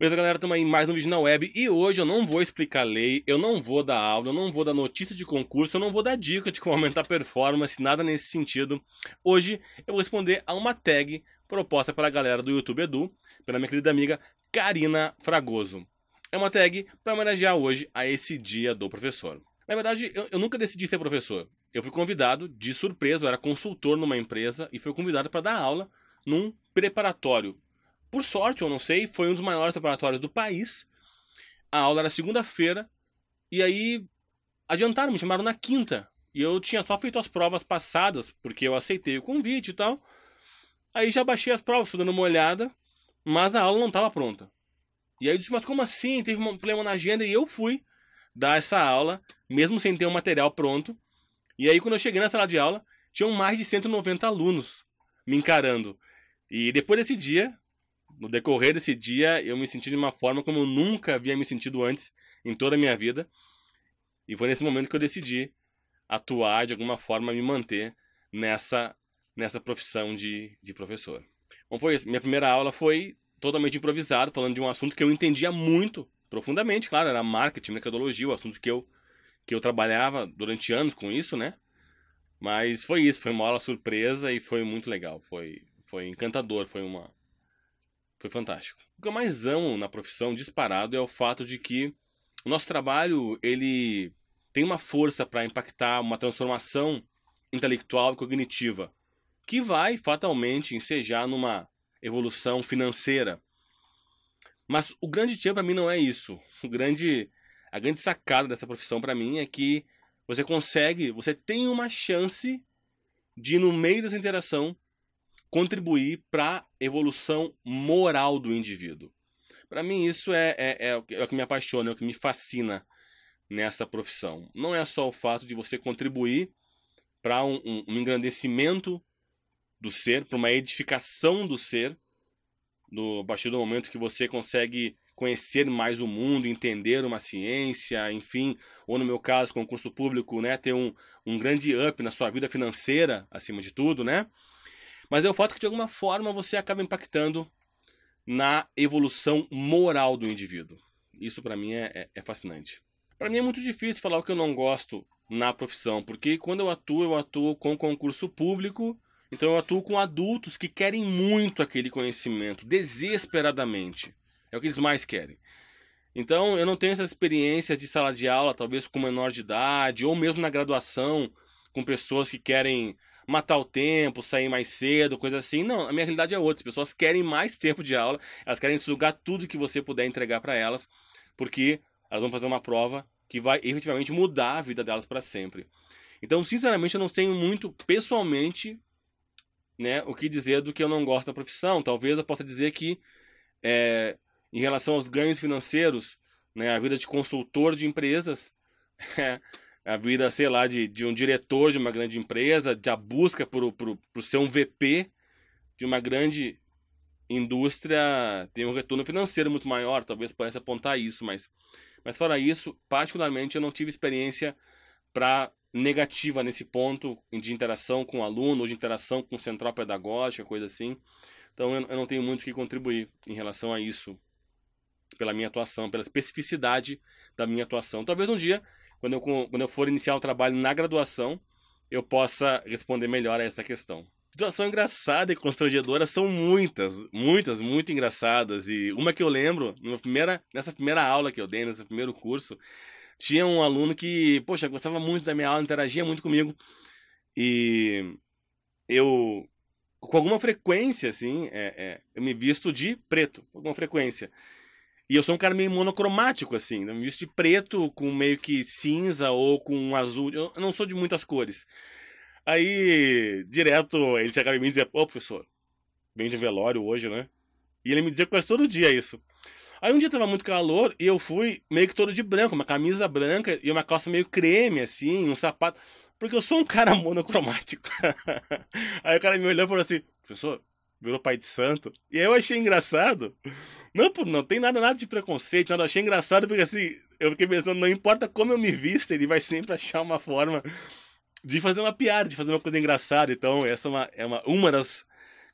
Beleza, galera? Estamos aí mais um vídeo na web e hoje eu não vou explicar lei, eu não vou dar aula, eu não vou dar notícia de concurso, eu não vou dar dica de como aumentar a performance, nada nesse sentido. Hoje eu vou responder a uma tag proposta pela galera do YouTube Edu, pela minha querida amiga Karina Fragoso. É uma tag para homenagear hoje a esse dia do professor. Na verdade, eu, eu, nunca decidi ser professor. Eu fui convidado de surpresa, eu era consultor numa empresa e fui convidado para dar aula num preparatório por sorte, eu não sei, foi um dos maiores laboratórios do país. A aula era segunda-feira. E aí adiantaram, me chamaram na quinta. E eu tinha só feito as provas passadas, porque eu aceitei o convite e tal. Aí já baixei as provas, fui dando uma olhada, mas a aula não estava pronta. E aí eu disse, mas como assim? Teve um problema na agenda e eu fui dar essa aula, mesmo sem ter o material pronto. E aí quando eu cheguei na sala de aula, tinham mais de 190 alunos me encarando. E depois desse dia, no decorrer desse dia, eu me senti de uma forma como eu nunca havia me sentido antes em toda a minha vida. E foi nesse momento que eu decidi atuar de alguma forma, me manter nessa nessa profissão de, de professor. Bom, foi isso. Minha primeira aula foi totalmente improvisada, falando de um assunto que eu entendia muito profundamente, claro, era marketing, mercadologia, o assunto que eu que eu trabalhava durante anos com isso, né? Mas foi isso, foi uma aula surpresa e foi muito legal, foi foi encantador, foi uma foi fantástico. O que eu mais amo na profissão, disparado, é o fato de que o nosso trabalho, ele tem uma força para impactar uma transformação intelectual e cognitiva, que vai fatalmente ensejar numa evolução financeira. Mas o grande tchan para mim não é isso. O grande a grande sacada dessa profissão para mim é que você consegue, você tem uma chance de no meio dessa interação contribuir para evolução moral do indivíduo. Para mim, isso é, é, é, é o que me apaixona, é o que me fascina nessa profissão. Não é só o fato de você contribuir para um, um, um, engrandecimento do ser, para uma edificação do ser, no, a partir do momento que você consegue conhecer mais o mundo, entender uma ciência, enfim, ou no meu caso, concurso público, né, ter um, um grande up na sua vida financeira, acima de tudo, né? Mas é o fato que de alguma forma você acaba impactando na evolução moral do indivíduo. Isso para mim é, é, é fascinante. Para mim é muito difícil falar o que eu não gosto na profissão, porque quando eu atuo, eu atuo com concurso público, então eu atuo com adultos que querem muito aquele conhecimento, desesperadamente. É o que eles mais querem. Então eu não tenho essas experiências de sala de aula, talvez com menor de idade, ou mesmo na graduação, com pessoas que querem matar o tempo, sair mais cedo, coisa assim. Não, a minha realidade é outra. As pessoas querem mais tempo de aula, elas querem sugar tudo que você puder entregar para elas, porque elas vão fazer uma prova que vai efetivamente mudar a vida delas para sempre. Então, sinceramente, eu não tenho muito pessoalmente, né, o que dizer do que eu não gosto da profissão. Talvez eu possa dizer que é, em relação aos ganhos financeiros, né, a vida de consultor de empresas, é, a vida, sei lá, de, de um diretor de uma grande empresa, a busca por, por, por ser um VP de uma grande indústria tem um retorno financeiro muito maior, talvez pareça apontar isso, mas, mas fora isso, particularmente eu não tive experiência para negativa nesse ponto de interação com o aluno, ou de interação com central pedagógica, coisa assim. Então eu, eu não tenho muito o que contribuir em relação a isso, pela minha atuação, pela especificidade da minha atuação. Talvez um dia quando eu, quando eu for iniciar o trabalho na graduação, eu possa responder melhor a essa questão. Situação engraçada e constrangedora são muitas, muitas, muito engraçadas. E uma que eu lembro, primeira, nessa primeira aula que eu dei, nesse primeiro curso, tinha um aluno que, poxa, gostava muito da minha aula, interagia muito comigo. E eu, com alguma frequência, assim, é, é, eu me visto de preto, com alguma frequência. E eu sou um cara meio monocromático, assim. Eu né? me visto de preto com meio que cinza ou com azul. Eu não sou de muitas cores. Aí, direto, ele chegava em mim e dizia: Ô, professor, vem de velório hoje, né? E ele me dizia quase todo dia isso. Aí um dia tava muito calor e eu fui meio que todo de branco, uma camisa branca e uma calça meio creme, assim, um sapato. Porque eu sou um cara monocromático. Aí o cara me olhou e falou assim: professor, virou pai de santo. E eu achei engraçado. Não, pô, não tem nada, nada de preconceito, nada. Eu achei engraçado porque assim, eu fiquei pensando, não importa como eu me visto, ele vai sempre achar uma forma de fazer uma piada, de fazer uma coisa engraçada. Então, essa é uma, é uma, uma das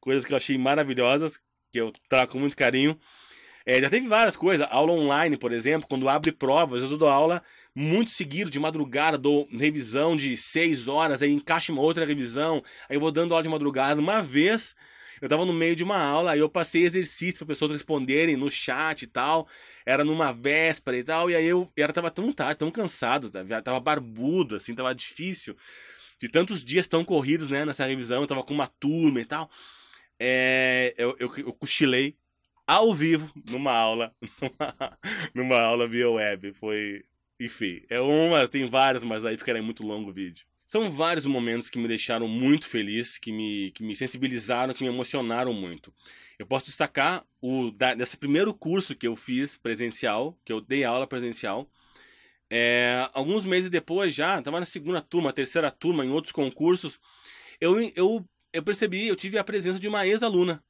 coisas que eu achei maravilhosas, que eu trago com muito carinho. É, já teve várias coisas, aula online, por exemplo, quando abre provas, eu dou aula muito seguido, de madrugada, dou revisão de seis horas, aí encaixa uma outra revisão, aí eu vou dando aula de madrugada uma vez, eu tava no meio de uma aula, aí eu passei exercício para pessoas responderem no chat e tal. Era numa véspera e tal, e aí eu era tava tão tarde, tão cansado, tá, tava, barbudo assim, tava difícil. De tantos dias tão corridos, né, nessa revisão, eu tava com uma turma e tal. É, eu, eu, eu cochilei ao vivo numa aula, numa, numa aula via web. Foi, enfim, é uma, tem várias, mas aí ficaria é muito longo o vídeo. São vários momentos que me deixaram muito feliz, que me, que me sensibilizaram, que me emocionaram muito. Eu posso destacar o da, desse primeiro curso que eu fiz presencial, que eu dei aula presencial. É, alguns meses depois já, estava na segunda turma, terceira turma, em outros concursos, eu, eu, eu percebi, eu tive a presença de uma ex-aluna.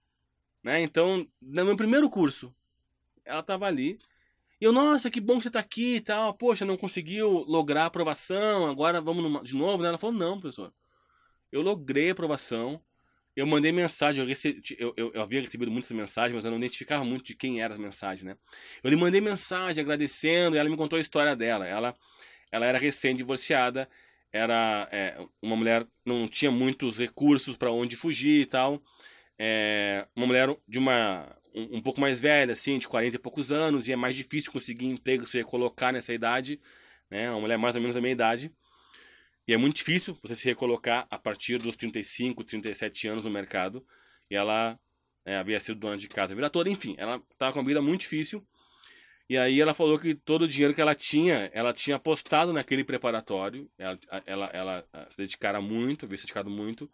Né? Então, no meu primeiro curso, ela estava ali e eu, nossa, que bom que você tá aqui e tal. Poxa, não conseguiu lograr a aprovação, agora vamos numa... de novo, né? Ela falou, não, professor. Eu logrei a aprovação. Eu mandei mensagem, eu, rece... eu, eu, eu havia recebido muitas mensagens, mas eu não identificava muito de quem era a mensagem, né? Eu lhe mandei mensagem agradecendo e ela me contou a história dela. Ela, ela era recém-divorciada, era é, uma mulher, não tinha muitos recursos para onde fugir e tal. É, uma mulher de uma um, um pouco mais velha, assim, de 40 e poucos anos, e é mais difícil conseguir emprego se recolocar nessa idade, né? Uma mulher mais ou menos da minha idade. E é muito difícil você se recolocar a partir dos 35, 37 anos no mercado. E ela é, havia sido dona de casa a vida toda, enfim, ela estava com uma vida muito difícil. E aí ela falou que todo o dinheiro que ela tinha, ela tinha apostado naquele preparatório. Ela, ela, ela ah, se dedicara muito, havia se dedicado muito.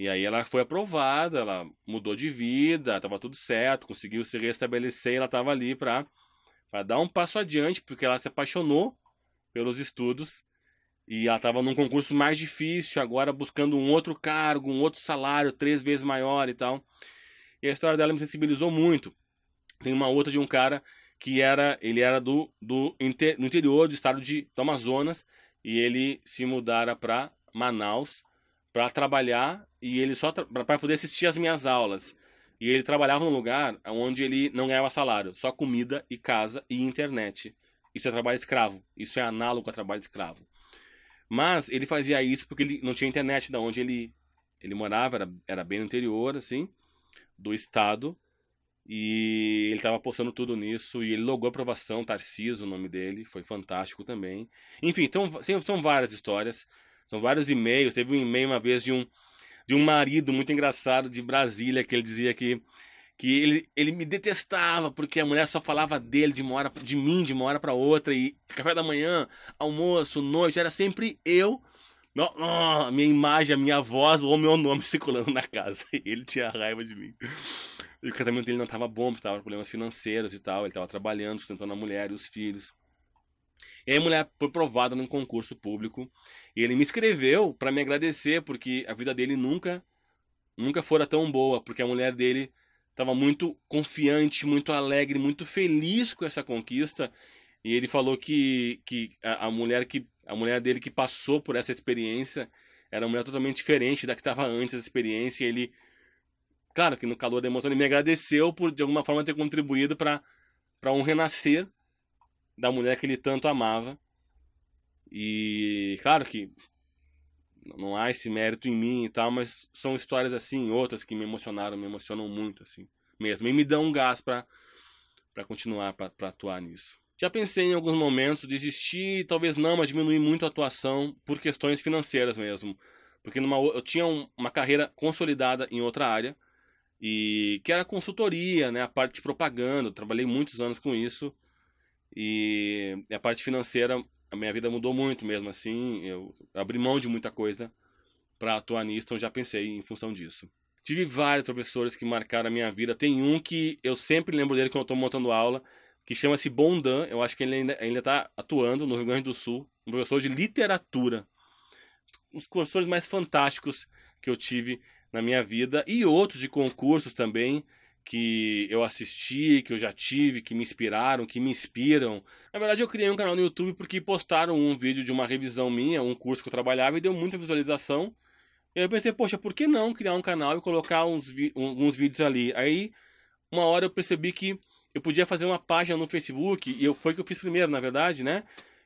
E aí ela foi aprovada, ela mudou de vida, estava tudo certo, conseguiu se restabelecer ela estava ali para dar um passo adiante, porque ela se apaixonou pelos estudos e ela estava num concurso mais difícil, agora buscando um outro cargo, um outro salário, três vezes maior e tal. E a história dela me sensibilizou muito. Tem uma outra de um cara que era, ele era do, do inter, no interior do estado de do Amazonas e ele se mudara para Manaus para trabalhar e ele só para poder assistir as minhas aulas. E ele trabalhava num lugar onde ele não ganhava salário, só comida e casa e internet. Isso é trabalho escravo. Isso é análogo a trabalho escravo. Mas ele fazia isso porque ele não tinha internet da onde ele ele morava, era, era bem no interior assim, do estado. E ele estava postando tudo nisso e ele logou a aprovação, Tarciso, o nome dele, foi fantástico também. Enfim, então, são várias histórias. São vários e-mails. Teve um e-mail uma vez de um, de um marido muito engraçado de Brasília que ele dizia que que ele, ele me detestava porque a mulher só falava dele de uma hora de mim de uma hora para outra e café da manhã, almoço, noite era sempre eu, no, no, a minha imagem, a minha voz ou meu nome circulando na casa. ele tinha raiva de mim. E o casamento dele não estava bom, porque tava problemas financeiros e tal, ele estava trabalhando, sustentando a mulher e os filhos. E aí a mulher foi provada num concurso público. E ele me escreveu para me agradecer, porque a vida dele nunca nunca fora tão boa, porque a mulher dele estava muito confiante, muito alegre, muito feliz com essa conquista. E ele falou que, que a, a mulher que a mulher dele que passou por essa experiência era uma mulher totalmente diferente da que estava antes da experiência. E ele, claro que no calor da emoção, ele me agradeceu por de alguma forma ter contribuído para para um renascer da mulher que ele tanto amava. E claro que não há esse mérito em mim e tal, mas são histórias assim, outras que me emocionaram, me emocionam muito assim, mesmo. E me dão um gás para para continuar, para atuar nisso. Já pensei em alguns momentos desistir, talvez não, mas diminuir muito a atuação por questões financeiras mesmo. Porque numa, eu tinha um, uma carreira consolidada em outra área, e que era consultoria, né, a parte de propaganda, eu trabalhei muitos anos com isso. E a parte financeira, a minha vida mudou muito mesmo, assim, eu abri mão de muita coisa para atuar nisso, então já pensei em função disso. Tive vários professores que marcaram a minha vida, tem um que eu sempre lembro dele quando eu tô montando aula, que chama-se Bondan, eu acho que ele ainda, ainda tá atuando no Rio Grande do Sul, um professor de literatura. Um dos professores mais fantásticos que eu tive na minha vida, e outros de concursos também, que eu assisti, que eu já tive, que me inspiraram, que me inspiram. Na verdade, eu criei um canal no YouTube porque postaram um vídeo de uma revisão minha, um curso que eu trabalhava e deu muita visualização. E aí eu pensei, poxa, por que não criar um canal e colocar uns, uns vídeos ali? Aí, uma hora eu percebi que eu podia fazer uma página no Facebook, e eu, foi o que eu fiz primeiro, na verdade, né?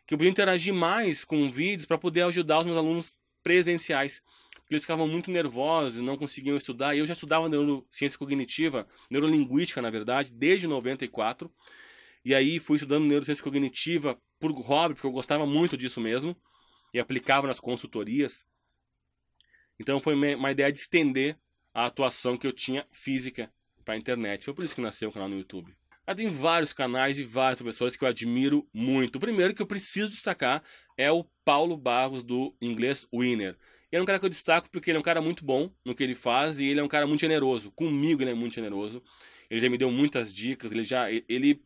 Que eu podia interagir mais com vídeos para poder ajudar os meus alunos presenciais porque eles ficavam muito nervosos e não conseguiam estudar. E eu já estudava neurociência cognitiva, neurolinguística, na verdade, desde 94. E aí fui estudando neurociência cognitiva por hobby, porque eu gostava muito disso mesmo e aplicava nas consultorias. Então foi uma ideia de estender a atuação que eu tinha física para a internet. Foi por isso que nasceu o canal no YouTube. Ela tem vários canais e várias professores que eu admiro muito. O primeiro que eu preciso destacar é o Paulo Barros do Inglês Winner. Ele é um cara que eu destaco porque ele é um cara muito bom no que ele faz e ele é um cara muito generoso. Comigo ele é muito generoso. Ele já me deu muitas dicas, ele já ele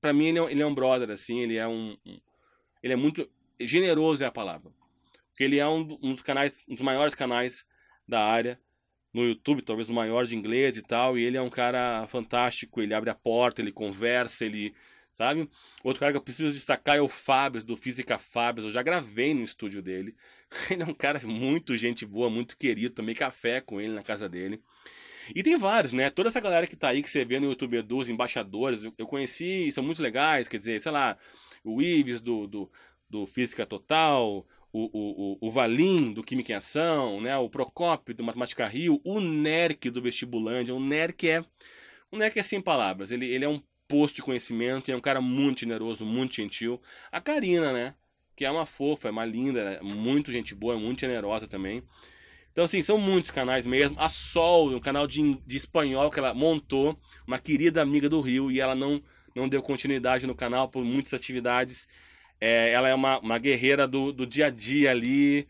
para mim ele é, ele é, um brother assim, ele é um ele é muito generoso é a palavra. Porque ele é um, um dos canais, um dos maiores canais da área no YouTube, talvez o maior de inglês e tal, e ele é um cara fantástico, ele abre a porta, ele conversa, ele sabe? Outro cara que eu preciso destacar é o Fábio, do Física Fábio. Eu já gravei no estúdio dele. Ele é um cara muito gente boa, muito querido. Tomei café com ele na casa dele. E tem vários, né? Toda essa galera que tá aí, que você vê no YouTube dos embaixadores, eu conheci, são muito legais. Quer dizer, sei lá, o Ives do, do, do Física Total, o, o, o, o Valim do Química em Ação, né? o Procópio do Matemática Rio, o NERC do Vestibulândia. O NERC é. O NERC é sem palavras, ele, ele é um posto de conhecimento e é um cara muito generoso, muito gentil. A Karina, né? Que é uma fofa, é uma linda, é muito gente boa, é muito generosa também. Então, assim, são muitos canais mesmo. A Sol, um canal de, de espanhol que ela montou, uma querida amiga do Rio, e ela não, não deu continuidade no canal por muitas atividades. É, ela é uma, uma guerreira do, do dia a dia ali,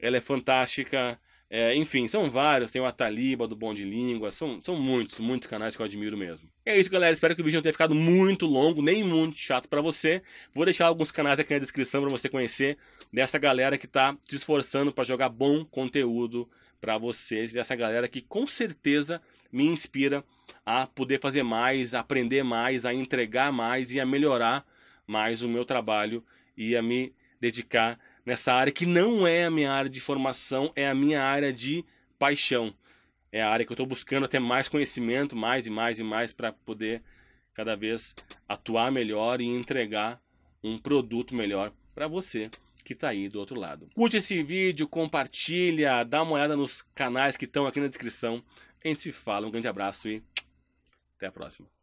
ela é fantástica. É, enfim, são vários. Tem o Ataliba, do Bom de Língua. São, são muitos, muitos canais que eu admiro mesmo. É isso, galera. Espero que o vídeo não tenha ficado muito longo, nem muito chato para você. Vou deixar alguns canais aqui na descrição para você conhecer dessa galera que tá se esforçando para jogar bom conteúdo para vocês. Dessa galera que com certeza me inspira a poder fazer mais, a aprender mais, a entregar mais e a melhorar mais o meu trabalho e a me dedicar nessa área que não é a minha área de formação, é a minha área de paixão. É a área que eu estou buscando até mais conhecimento, mais e mais e mais, para poder cada vez atuar melhor e entregar um produto melhor para você que está aí do outro lado. Curte esse vídeo, compartilha, dá uma olhada nos canais que estão aqui na descrição. A gente se fala, um grande abraço e até a próxima.